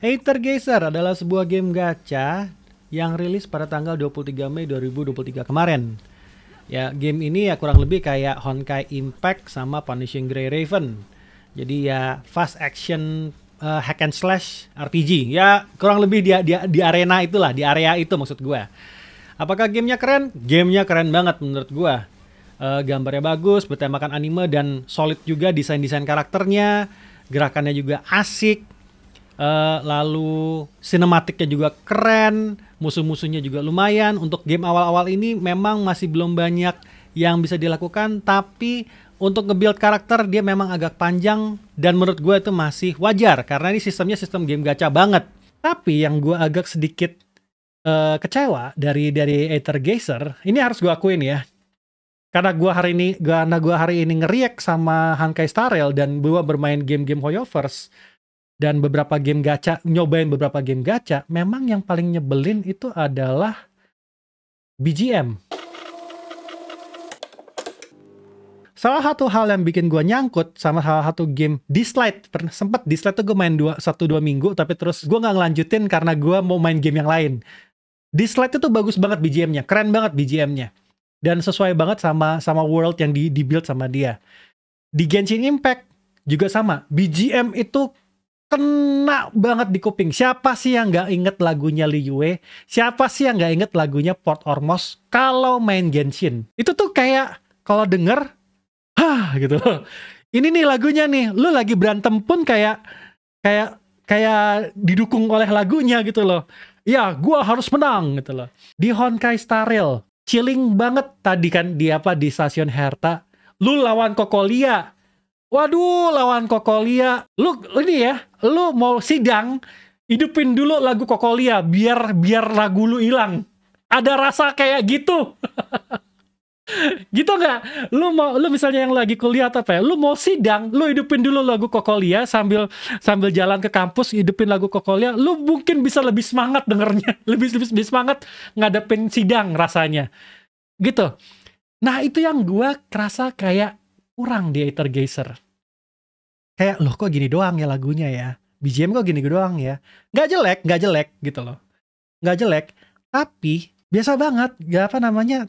Hater Geyser adalah sebuah game gacha yang rilis pada tanggal 23 Mei 2023 kemarin. Ya, game ini ya kurang lebih kayak Honkai Impact sama Punishing Grey Raven. Jadi ya fast action uh, hack and slash RPG. Ya kurang lebih di, di di arena itulah, di area itu maksud gue. Apakah gamenya keren? Gamenya keren banget menurut gue. Uh, gambarnya bagus, bertemakan anime dan solid juga desain-desain karakternya, gerakannya juga asik, Uh, lalu sinematiknya juga keren, musuh-musuhnya juga lumayan. Untuk game awal-awal ini memang masih belum banyak yang bisa dilakukan, tapi untuk nge-build karakter dia memang agak panjang dan menurut gue itu masih wajar karena ini sistemnya sistem game gacha banget. Tapi yang gue agak sedikit uh, kecewa dari dari Aether Geyser, ini harus gue akuin ya. Karena gue hari ini, karena gue hari ini ngeriak sama Hankai Starrel dan gue bermain game-game Hoyoverse, dan beberapa game gacha nyobain beberapa game gacha memang yang paling nyebelin itu adalah BGM salah satu hal yang bikin gue nyangkut sama salah satu game dislike pernah sempet dislike tuh gue main dua satu dua minggu tapi terus gue nggak ngelanjutin karena gue mau main game yang lain dislike itu bagus banget BGM-nya keren banget BGM-nya dan sesuai banget sama sama world yang di, di build sama dia di Genshin Impact juga sama BGM itu kena banget di kuping. Siapa sih yang nggak inget lagunya Li Yue? Siapa sih yang nggak inget lagunya Port Ormos? Kalau main Genshin, itu tuh kayak kalau denger, hah gitu loh. Ini nih lagunya nih, lu lagi berantem pun kayak kayak kayak didukung oleh lagunya gitu loh. Ya, gua harus menang gitu loh. Di Honkai Star Rail, chilling banget tadi kan di apa di stasiun Herta. Lu lawan Kokolia, Waduh, lawan Kokolia. Lu ini ya, lu mau sidang, hidupin dulu lagu Kokolia biar biar lagu lu hilang. Ada rasa kayak gitu. gitu nggak? Lu mau lu misalnya yang lagi kuliah atau apa ya? Lu mau sidang, lu hidupin dulu lagu Kokolia sambil sambil jalan ke kampus hidupin lagu Kokolia, lu mungkin bisa lebih semangat dengernya, lebih lebih, lebih semangat ngadepin sidang rasanya. Gitu. Nah, itu yang gua kerasa kayak kurang di Ethergazer. Kayak loh kok gini doang ya lagunya ya. BGM kok gini doang ya. Gak jelek, gak jelek gitu loh. Gak jelek, tapi biasa banget. Gak apa namanya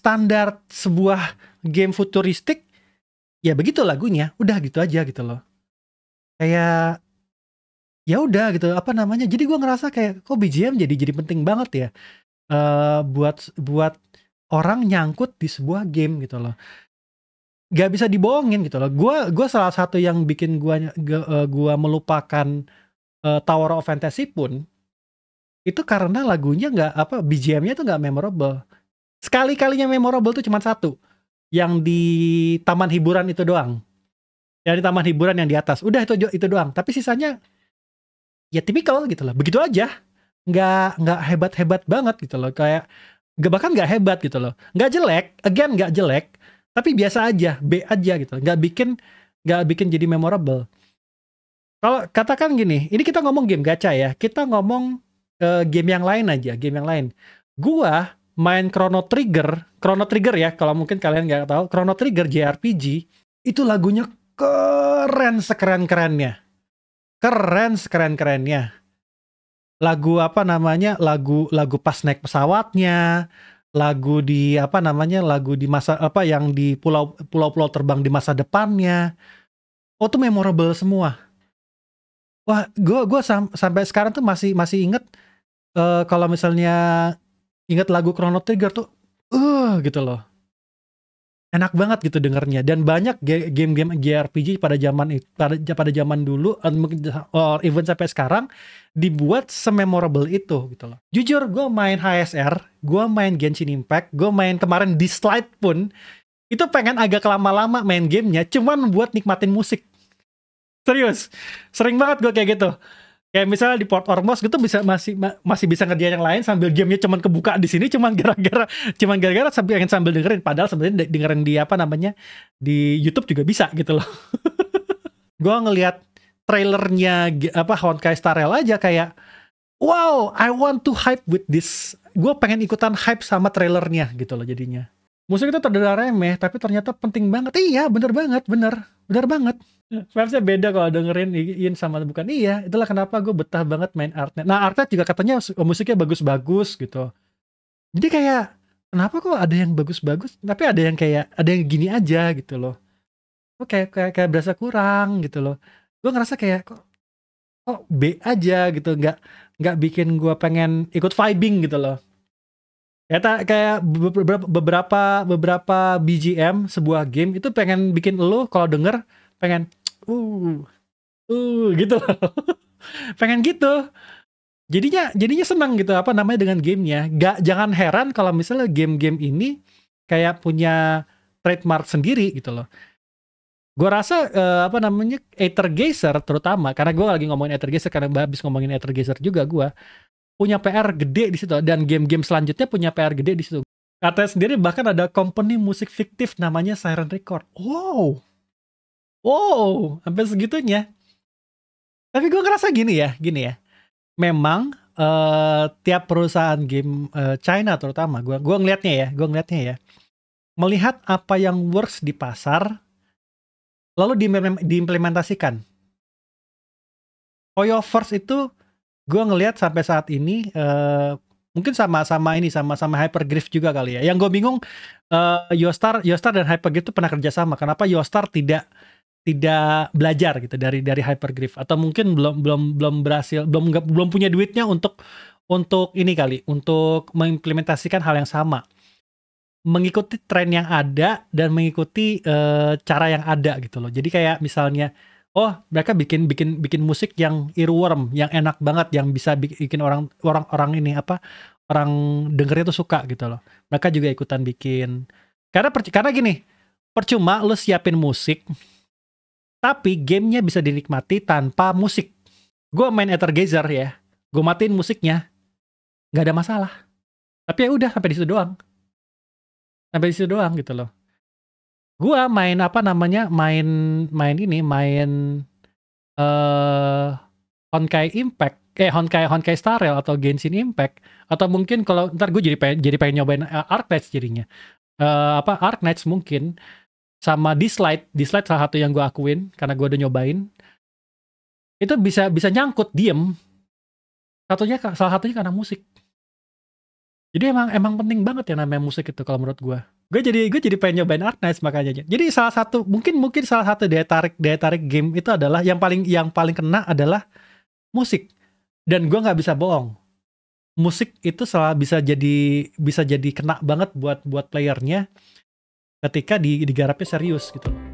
standar sebuah game futuristik ya begitu lagunya udah gitu aja gitu loh kayak ya udah gitu apa namanya jadi gue ngerasa kayak kok BGM jadi jadi penting banget ya uh, buat buat orang nyangkut di sebuah game gitu loh gak bisa dibohongin gitu loh. Gua gua salah satu yang bikin gua e, gua melupakan uh, Tower of Fantasy pun itu karena lagunya nggak apa BGM-nya tuh nggak memorable. Sekali-kalinya memorable tuh cuma satu yang di taman hiburan itu doang. Yang di taman hiburan yang di atas. Udah itu itu doang. Tapi sisanya ya tipikal gitu loh. Begitu aja. Nggak nggak hebat-hebat banget gitu loh. Kayak bahkan nggak hebat gitu loh. Nggak jelek, again nggak jelek tapi biasa aja B aja gitu nggak bikin nggak bikin jadi memorable kalau katakan gini ini kita ngomong game gacha ya kita ngomong uh, game yang lain aja game yang lain gua main Chrono Trigger Chrono Trigger ya kalau mungkin kalian nggak tahu Chrono Trigger JRPG itu lagunya keren sekeren kerennya keren sekeren kerennya lagu apa namanya lagu lagu pas naik pesawatnya lagu di apa namanya lagu di masa apa yang di pulau pulau-pulau terbang di masa depannya oh tuh memorable semua wah gue gue sam sampai sekarang tuh masih masih inget uh, kalau misalnya inget lagu Chrono Trigger tuh eh uh, gitu loh enak banget gitu dengernya dan banyak game-game JRPG pada zaman pada pada zaman dulu eh, or even sampai sekarang dibuat sememorable itu gitu loh. Jujur gue main HSR, gue main Genshin Impact, gue main kemarin di slide pun itu pengen agak lama-lama main gamenya cuman buat nikmatin musik. Serius, sering banget gue kayak gitu kayak misalnya di Port Ormos gitu bisa masih ma masih bisa kerja yang lain sambil gamenya cuman kebuka di sini cuman gara-gara cuman gara-gara sambil ingin sambil dengerin padahal sebenarnya dengerin di apa namanya di YouTube juga bisa gitu loh gue ngelihat trailernya apa Honkai Star Rail aja kayak wow I want to hype with this gue pengen ikutan hype sama trailernya gitu loh jadinya musik itu terdengar remeh tapi ternyata penting banget iya bener banget bener bener banget vibesnya beda kalau dengerin Ian sama bukan iya itulah kenapa gue betah banget main Artnet nah Artnet juga katanya musiknya bagus-bagus gitu jadi kayak kenapa kok ada yang bagus-bagus tapi ada yang kayak ada yang gini aja gitu loh kok kayak kayak, kayak berasa kurang gitu loh gue ngerasa kayak kok kok B aja gitu nggak nggak bikin gue pengen ikut vibing gitu loh Eta ya, kayak beberapa beberapa beberapa BGM sebuah game itu pengen bikin lo kalau denger pengen uh uh gitu loh. pengen gitu. Jadinya jadinya senang gitu apa namanya dengan gamenya. Gak jangan heran kalau misalnya game-game ini kayak punya trademark sendiri gitu loh. Gue rasa uh, apa namanya Ethergazer terutama karena gue lagi ngomongin Ethergazer karena habis ngomongin Ethergazer juga gue punya PR gede di situ dan game-game selanjutnya punya PR gede di situ. Katanya sendiri bahkan ada company musik fiktif namanya Siren Record. Wow. Wow, sampai segitunya. Tapi gue ngerasa gini ya, gini ya. Memang uh, tiap perusahaan game uh, China terutama, gue gue ngelihatnya ya, gue ngelihatnya ya. Melihat apa yang works di pasar, lalu diimplementasikan. Koyo First itu gue ngelihat sampai saat ini uh, mungkin sama-sama ini sama-sama Hypergriff juga kali ya. Yang gue bingung uh, Yostar Yostar dan Hypergriff itu pernah kerja sama. Kenapa Yostar tidak tidak belajar gitu dari dari Hypergriff atau mungkin belum belum belum berhasil belum gak, belum punya duitnya untuk untuk ini kali untuk mengimplementasikan hal yang sama mengikuti tren yang ada dan mengikuti uh, cara yang ada gitu loh jadi kayak misalnya oh mereka bikin bikin bikin musik yang earworm yang enak banget yang bisa bikin orang orang orang ini apa orang dengernya tuh suka gitu loh mereka juga ikutan bikin karena per, karena gini percuma lu siapin musik tapi gamenya bisa dinikmati tanpa musik gue main Ethergazer ya gue matiin musiknya nggak ada masalah tapi ya udah sampai di situ doang sampai di situ doang gitu loh gua main apa namanya main main ini main eh uh, Honkai Impact eh Honkai Honkai Star Rail atau Genshin Impact atau mungkin kalau ntar gue jadi pengen, jadi pengen nyobain eh, Arknights jadinya uh, apa Arknights mungkin sama Dislight Dislight salah satu yang gue akuin karena gue udah nyobain itu bisa bisa nyangkut diem satunya salah satunya karena musik jadi emang emang penting banget ya namanya musik itu kalau menurut gue gue jadi gue jadi pengen nyobain Ark Knights makanya jadi salah satu mungkin mungkin salah satu daya tarik daya tarik game itu adalah yang paling yang paling kena adalah musik dan gue nggak bisa bohong musik itu salah bisa jadi bisa jadi kena banget buat buat playernya ketika di digarapnya serius gitu loh